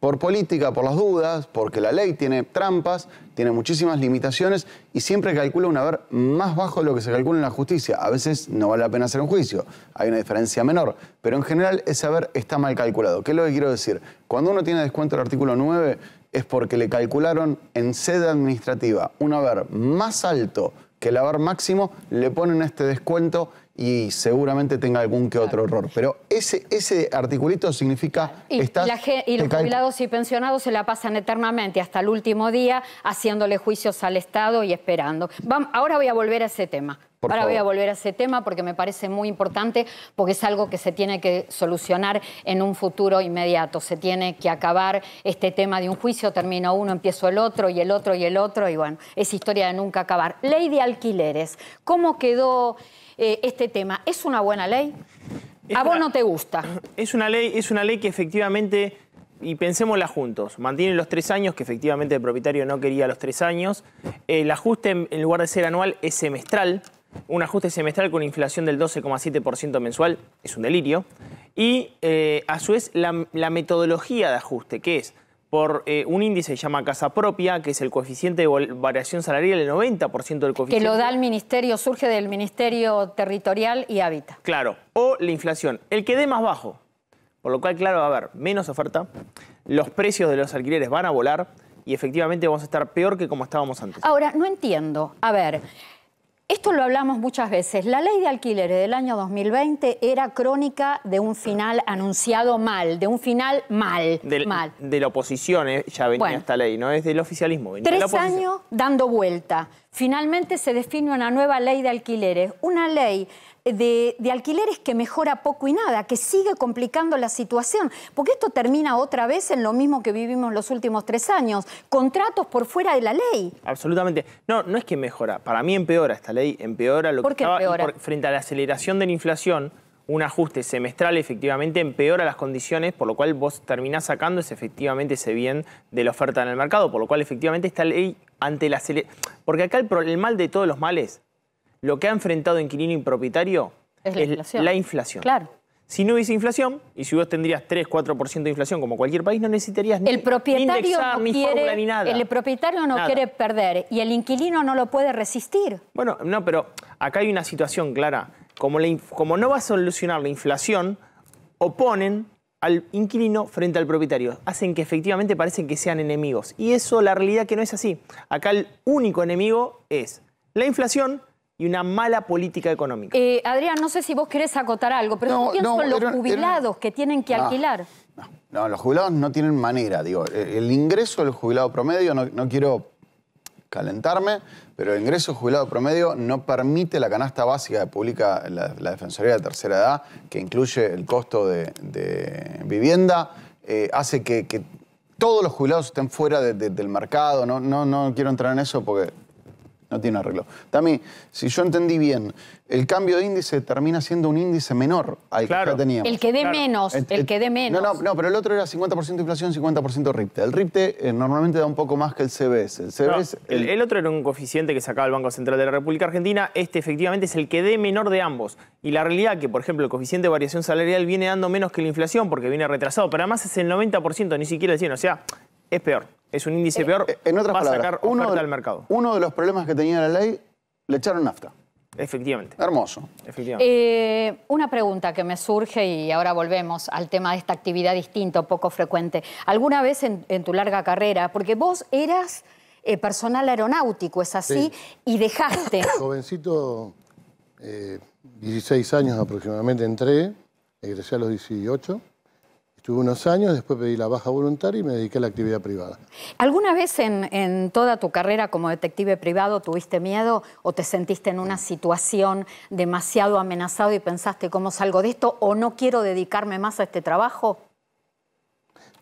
por política, por las dudas, porque la ley tiene trampas, tiene muchísimas limitaciones y siempre calcula un haber más bajo de lo que se calcula en la justicia. A veces no vale la pena hacer un juicio, hay una diferencia menor, pero en general ese haber está mal calculado. ¿Qué es lo que quiero decir? Cuando uno tiene descuento del artículo 9 es porque le calcularon en sede administrativa un haber más alto que el haber máximo, le ponen este descuento y seguramente tenga algún que otro error. Pero ese, ese articulito significa... Y, los jubilados y pensionados se la pasan eternamente hasta el último día haciéndole juicios al Estado y esperando. ahora voy a volver a ese tema. Ahora voy a volver a ese tema porque me parece muy importante, porque es algo que se tiene que solucionar en un futuro inmediato. Se tiene que acabar este tema de un juicio, termino uno, empiezo el otro y el otro y el otro, y bueno, es historia de nunca acabar. Ley de alquileres, ¿cómo quedó eh, este tema. ¿Es una buena ley? ¿A vos no te gusta? *clears throat* Es una ley, es una ley que efectivamente, y pensémosla juntos, mantiene los tres años, que efectivamente el propietario no quería los tres años. El ajuste, en lugar de ser anual, es semestral. Un ajuste semestral con inflación del 12,7% mensual es un delirio. Y eh, a su vez, la metodología de ajuste, que es por eh, un índice que se llama Casa Propia, que es el coeficiente de variación salarial, del 90% del coeficiente. Que lo da el ministerio, surge del Ministerio Territorial y Hábitat. Claro, o la inflación, el que dé más bajo. Por lo cual, claro, va a haber menos oferta, los precios de los alquileres van a volar y efectivamente vamos a estar peor que como estábamos antes. Ahora, no entiendo. A ver... Esto lo hablamos muchas veces. La ley de alquileres del año 2020 era crónica de un final anunciado mal, de un final mal. mal. De la oposición eh, ya venía esta ley, ¿no? Es del oficialismo. tres años dando vuelta. Finalmente se define una nueva ley de alquileres, una ley de, alquileres que mejora poco y nada, que sigue complicando la situación, porque esto termina otra vez en lo mismo que vivimos los últimos tres años, contratos por fuera de la ley. Absolutamente. No, no es que mejora, para mí empeora esta ley, empeora lo ¿Por que empeora? frente a la aceleración de la inflación. Un ajuste semestral efectivamente empeora las condiciones, por lo cual vos terminás sacando efectivamente ese bien de la oferta en el mercado, por lo cual efectivamente esta ley ante la... Porque acá el mal de todos los males lo que ha enfrentado inquilino y propietario es la, inflación. Claro. Si no hubiese inflación, y si vos tendrías 3, 4% de inflación como cualquier país, no necesitarías el ni, propietario nada. El propietario no quiere perder y el inquilino no lo puede resistir. Bueno, no, pero acá hay una situación clara. Como, como no va a solucionar la inflación, oponen al inquilino frente al propietario. Hacen que efectivamente parecen que sean enemigos. Y eso, la realidad que no es así. Acá el único enemigo es la inflación y una mala política económica. Eh, Adrián, no sé si vos querés acotar algo, pero no, los jubilados que tienen que ah, alquilar. No, los jubilados no tienen manera, digo. Eh, el ingreso del jubilado promedio, no quiero calentarme, pero el ingreso del jubilado promedio no permite la canasta básica de pública, la, Defensoría de Tercera Edad, que incluye el costo de, vivienda, eh, hace que, todos los jubilados estén fuera del mercado. no, no quiero entrar en eso porque no tiene arreglo. también si yo entendí bien, el cambio de índice termina siendo un índice menor al que ya teníamos. El que dé menos, el, que dé menos. No, no, no, pero el otro era 50% inflación, 50% RIPTE. El RIPTE eh, normalmente da un poco más que el CBS. El, otro era un coeficiente que sacaba el Banco Central de la República Argentina. Este efectivamente es el que dé menor de ambos. Y la realidad que, por ejemplo, el coeficiente de variación salarial viene dando menos que la inflación porque viene retrasado, pero además es el 90%, ni siquiera el o sea, es peor. Es un índice eh, peor eh, en otras sacar uno del mercado. Uno de los problemas que tenía la ley, le echaron nafta. Efectivamente. Hermoso. Efectivamente. Eh, una pregunta que me surge y ahora volvemos al tema de esta actividad distinta, poco frecuente. ¿Alguna vez en, tu larga carrera, porque vos eras personal aeronáutico, es así, y dejaste... *coughs* Jovencito, 16 años aproximadamente entré, egresé a los 18, unos años, después pedí la baja voluntaria y me dediqué a la actividad privada. ¿Alguna vez en, toda tu carrera como detective privado tuviste miedo o te sentiste en una situación demasiado amenazado y pensaste cómo salgo de esto o no quiero dedicarme más a este trabajo?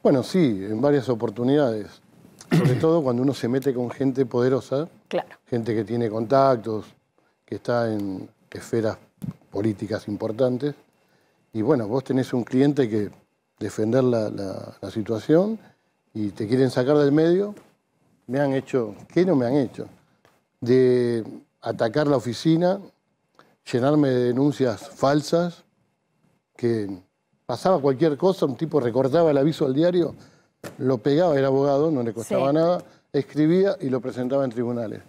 Bueno, sí, en varias oportunidades. Sobre *clears throat* todo cuando uno se mete con gente poderosa, claro. gente que tiene contactos, que está en esferas políticas importantes. Y bueno, vos tenés un cliente que defender la, situación y te quieren sacar del medio, me han hecho, ¿qué no me han hecho? De atacar la oficina, llenarme de denuncias falsas, que pasaba cualquier cosa, un tipo recortaba el aviso al diario, lo pegaba, era abogado, no le costaba nada, escribía y lo presentaba en tribunales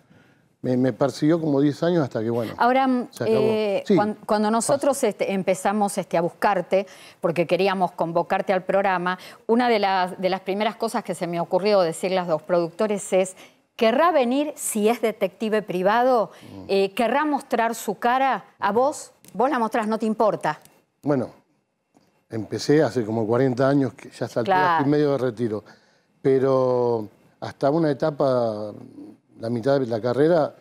me, persiguió como 10 años hasta que, bueno. Ahora, eh, cuando, nosotros este, empezamos este, a buscarte, porque queríamos convocarte al programa, una de las, de las primeras cosas que se me ocurrió decir las los productores es. ¿Querrá venir, si es detective privado, mm. eh, querrá mostrar su cara a vos? Vos la mostrás, no te importa. Bueno, empecé hace como 40 años, que ya salté claro. en medio de retiro, pero hasta una etapa la mitad de la carrera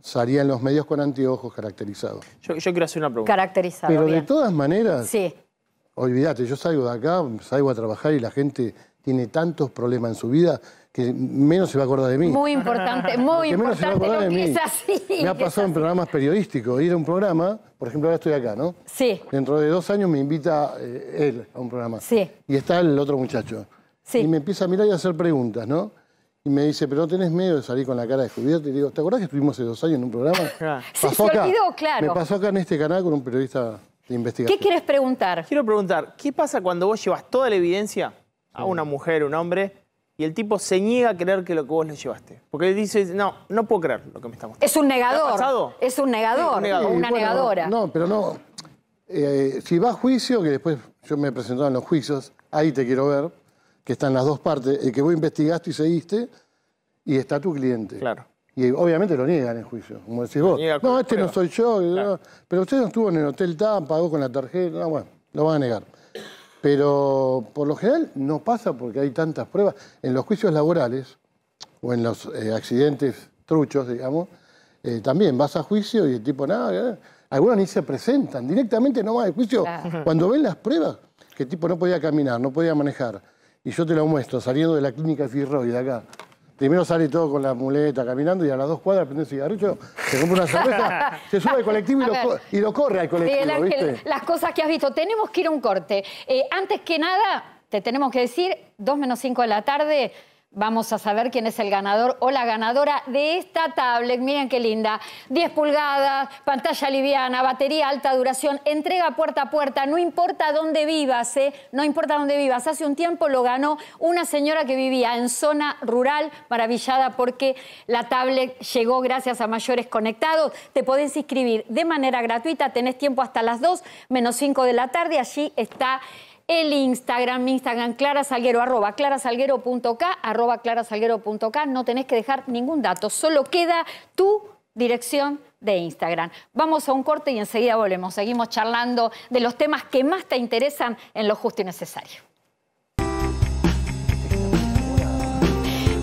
salía en los medios con anteojos caracterizados. Yo, quiero hacer una pregunta. Caracterizado. Pero de todas maneras, sí. olvídate, yo salgo de acá, salgo a trabajar y la gente tiene tantos problemas en su vida que menos se va a acordar de mí. Muy importante, *laughs* muy importante. Es así, me ha pasado en programas periodísticos, ir a un programa, por ejemplo, ahora estoy acá, ¿no? Sí. Dentro de dos años me invita eh, él a un programa. Sí. Y está el otro muchacho. Sí. Y me empieza a mirar y a hacer preguntas, ¿no? Y me dice, pero no tenés miedo de salir con la cara descubierta. Y digo, ¿te acordás que estuvimos hace dos años en un programa? *laughs* se olvidó, claro. Me pasó acá en este canal con un periodista de investigación. ¿Qué quieres preguntar? Quiero preguntar, ¿qué pasa cuando vos llevas toda la evidencia a una mujer, un hombre, y el tipo se niega a creer que lo que vos le llevaste? Porque él dice, no, no puedo creer lo que me está mostrando. Es un negador. Es un negador, una negadora. No, pero no. Eh, si va a juicio, que después yo me presento presentado en los juicios, ahí te quiero ver que están las dos partes, el que vos investigaste y seguiste, y está tu cliente. Claro. Y obviamente lo niegan en juicio, como decís vos. No, este no soy yo, pero usted no estuvo en el hotel TAM, pagó con la tarjeta, no, bueno, lo van a negar. Pero por lo general no pasa porque hay tantas pruebas. En los juicios laborales o en los eh, accidentes truchos, digamos, eh, también vas a juicio y el tipo nada, eh", algunos ni se presentan, directamente no van al juicio. Cuando ven las pruebas, que el tipo no podía caminar, no podía manejar, y yo te lo muestro, saliendo de la clínica de acá. Primero sale todo con la muleta caminando y a las dos cuadras prende un se compra una cerveza, *laughs* se sube al colectivo y lo, corre al colectivo. Las cosas que has visto. Tenemos que ir a un corte. Eh, antes que nada, te tenemos que decir, dos menos cinco de la tarde, Vamos a saber quién es el ganador o la ganadora de esta tablet. Miren qué linda. 10 pulgadas, pantalla liviana, batería alta duración, entrega puerta a puerta, no importa dónde vivas, ¿eh? no importa dónde vivas. Hace un tiempo lo ganó una señora que vivía en zona rural, maravillada porque la tablet llegó gracias a mayores conectados. Te podés inscribir de manera gratuita, tenés tiempo hasta las 2 menos 5 de la tarde. Allí está el Instagram, mi Instagram, clarasalguero, arroba clarasalguero.k, arroba clarasalguero.k. No tenés que dejar ningún dato, solo queda tu dirección de Instagram. Vamos a un corte y enseguida volvemos. Seguimos charlando de los temas que más te interesan en lo justo y necesario.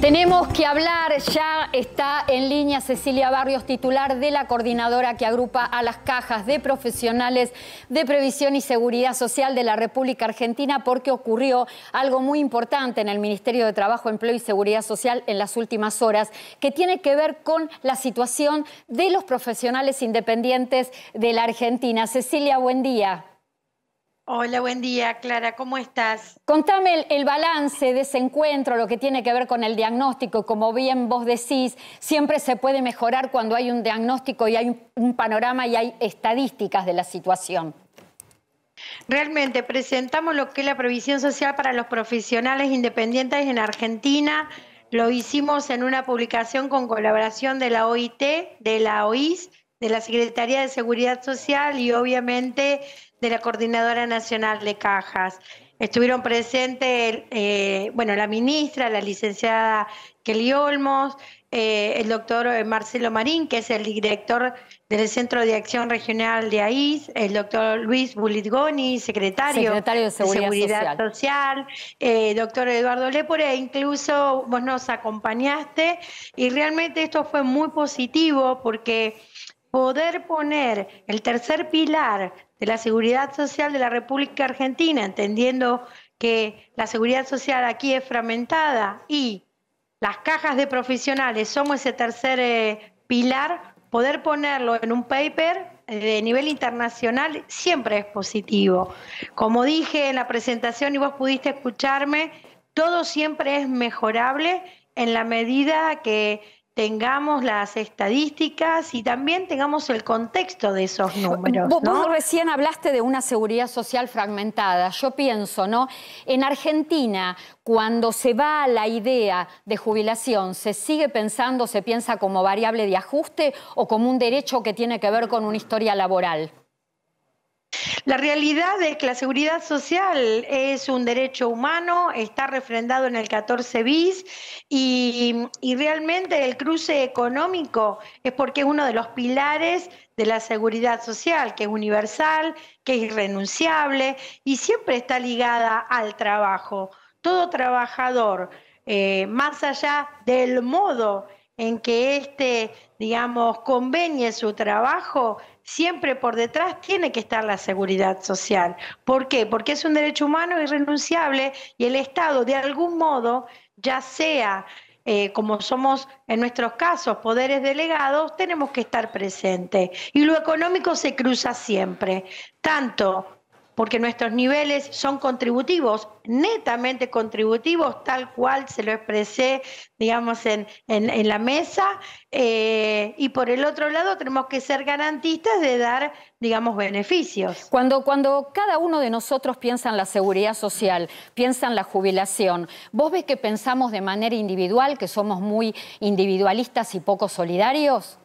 Tenemos que hablar, ya está en línea Cecilia Barrios, titular de la coordinadora que agrupa a las cajas de profesionales de previsión y seguridad social de la República Argentina, porque ocurrió algo muy importante en el Ministerio de Trabajo, Empleo y Seguridad Social en las últimas horas, que tiene que ver con la situación de los profesionales independientes de la Argentina. Cecilia, buen día. Hola, buen día, Clara, ¿cómo estás? Contame el, balance de ese encuentro, lo que tiene que ver con el diagnóstico. Como bien vos decís, siempre se puede mejorar cuando hay un diagnóstico y hay un, un panorama y hay estadísticas de la situación. Realmente presentamos lo que es la previsión social para los profesionales independientes en Argentina. Lo hicimos en una publicación con colaboración de la OIT, de la OIS, de la Secretaría de Seguridad Social y obviamente de la Coordinadora Nacional de Cajas. Estuvieron presentes, eh, bueno, la ministra, la licenciada Kelly Olmos, eh, el doctor eh, Marcelo Marín, que es el director del Centro de Acción Regional de AIS, el doctor Luis Bulitgoni, secretario, de Seguridad, Social, el doctor Eduardo Lepore, e incluso vos nos acompañaste y realmente esto fue muy positivo porque poder poner el tercer pilar de la seguridad social de la República Argentina, entendiendo que la seguridad social aquí es fragmentada y las cajas de profesionales somos ese tercer eh, pilar, poder ponerlo en un paper eh, de nivel internacional siempre es positivo. Como dije en la presentación y vos pudiste escucharme, todo siempre es mejorable en la medida que tengamos las estadísticas y también tengamos el contexto de esos números. Vos recién hablaste de una seguridad social fragmentada. Yo pienso, ¿no? En Argentina, cuando se va a la idea de jubilación, ¿se sigue pensando, se piensa como variable de ajuste o como un derecho que tiene que ver con una historia laboral? La realidad es que la seguridad social es un derecho humano, está refrendado en el 14 bis y, realmente el cruce económico es porque es uno de los pilares de la seguridad social, que es universal, que es irrenunciable y siempre está ligada al trabajo. Todo trabajador, eh, más allá del modo en que éste, digamos, convenie su trabajo, siempre por detrás tiene que estar la seguridad social. ¿Por qué? Porque es un derecho humano irrenunciable y el Estado, de algún modo, ya sea eh, como somos en nuestros casos poderes delegados, tenemos que estar presentes. Y lo económico se cruza siempre, tanto porque nuestros niveles son contributivos, netamente contributivos, tal cual se lo expresé, digamos, en, la mesa. Eh, y por el otro lado, tenemos que ser garantistas de dar, digamos, beneficios. Cuando, cuando cada uno de nosotros piensa en la seguridad social, piensa en la jubilación, vos ves que pensamos de manera individual, que somos muy individualistas y poco solidarios.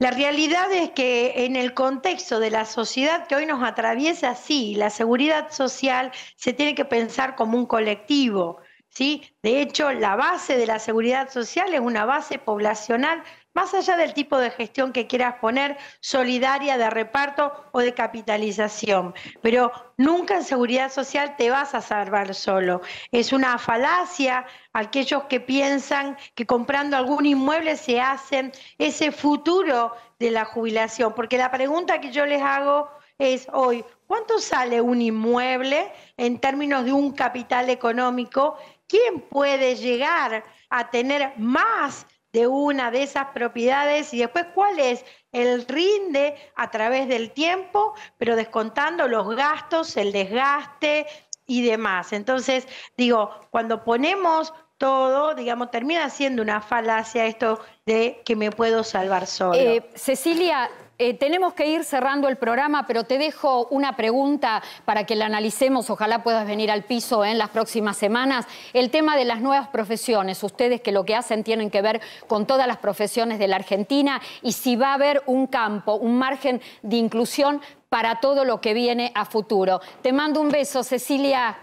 La realidad es que en el contexto de la sociedad que hoy nos atraviesa, sí, la seguridad social se tiene que pensar como un colectivo, ¿sí? De hecho, la base de la seguridad social es una base poblacional más allá del tipo de gestión que quieras poner, solidaria, de reparto o de capitalización. Pero nunca en seguridad social te vas a salvar solo. Es una falacia aquellos que piensan que comprando algún inmueble se hacen ese futuro de la jubilación. Porque la pregunta que yo les hago es hoy, ¿cuánto sale un inmueble en términos de un capital económico? ¿Quién puede llegar a tener más de una de esas propiedades y después cuál es el rinde a través del tiempo, pero descontando los gastos, el desgaste y demás. Entonces, digo, cuando ponemos todo, digamos, termina siendo una falacia esto de que me puedo salvar solo. Eh, Cecilia, eh, tenemos que ir cerrando el programa, pero te dejo una pregunta para que la analicemos. Ojalá puedas venir al piso en las próximas semanas. El tema de las nuevas profesiones. Ustedes que lo que hacen tienen que ver con todas las profesiones de la Argentina y si va a haber un campo, un margen de inclusión para todo lo que viene a futuro. Te mando un beso, Cecilia.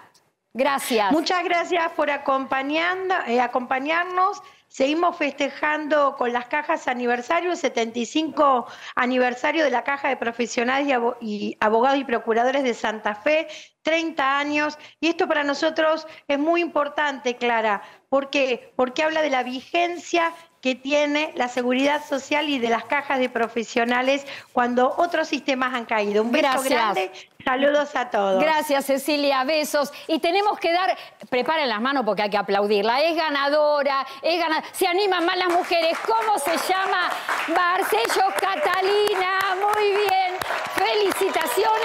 Gracias. Muchas gracias por acompañando, eh, acompañarnos. Seguimos festejando con las cajas aniversario, el 75 aniversario de la Caja de Profesionales y Abogados y Procuradores de Santa Fe, 30 años. Y esto para nosotros es muy importante, Clara. ¿Por qué? Porque habla de la vigencia que tiene la seguridad social y de las cajas de profesionales cuando otros sistemas han caído. Un beso grande. Saludos a todos. Gracias, Cecilia. Besos. Y tenemos que dar, preparen las manos porque hay que aplaudirla. Es ganadora, es ganadora. Se animan más las mujeres. ¿Cómo se llama? Barcellos Catalina. Muy bien. Felicitaciones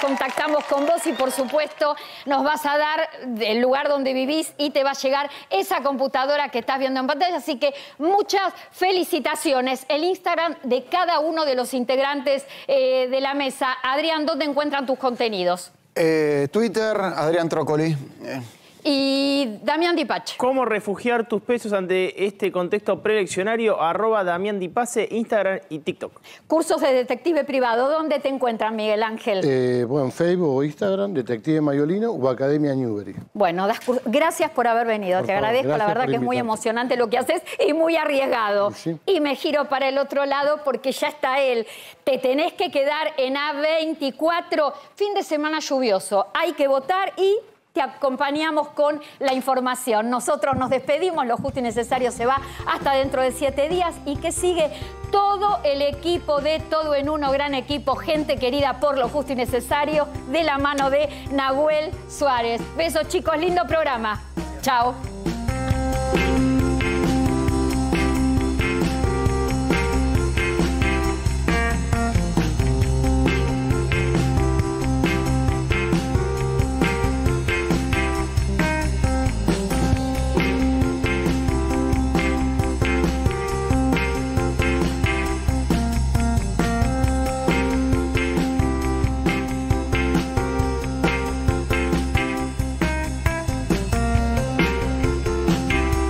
contactamos con vos y por supuesto nos vas a dar el lugar donde vivís y te va a llegar esa computadora que estás viendo en pantalla. Así que muchas felicitaciones. El Instagram de cada uno de los integrantes eh, de la mesa. Adrián, ¿dónde encuentran tus contenidos? Eh, Twitter, Adrián Trocoli eh, y Damián Dipache. ¿Cómo refugiar tus pesos ante este contexto preeleccionario? Arroba Damián Dipache, Instagram y TikTok. Cursos de detective privado, ¿dónde te encuentras, Miguel Ángel? Eh, bueno, Facebook o Instagram, Detective Mayolino o Academia Newbery. Bueno, gracias por haber venido, te agradezco, la verdad que es muy emocionante lo que haces y muy arriesgado. Y me giro para el otro lado porque ya está él. Te tenés que quedar en A24, fin de semana lluvioso. Hay que votar y te acompañamos con la información. Nosotros nos despedimos, lo justo y necesario se va hasta dentro de siete días y que sigue todo el equipo de Todo en Uno, gran equipo, gente querida por lo justo y necesario, de la mano de Nahuel Suárez. Besos chicos, lindo programa. Chao.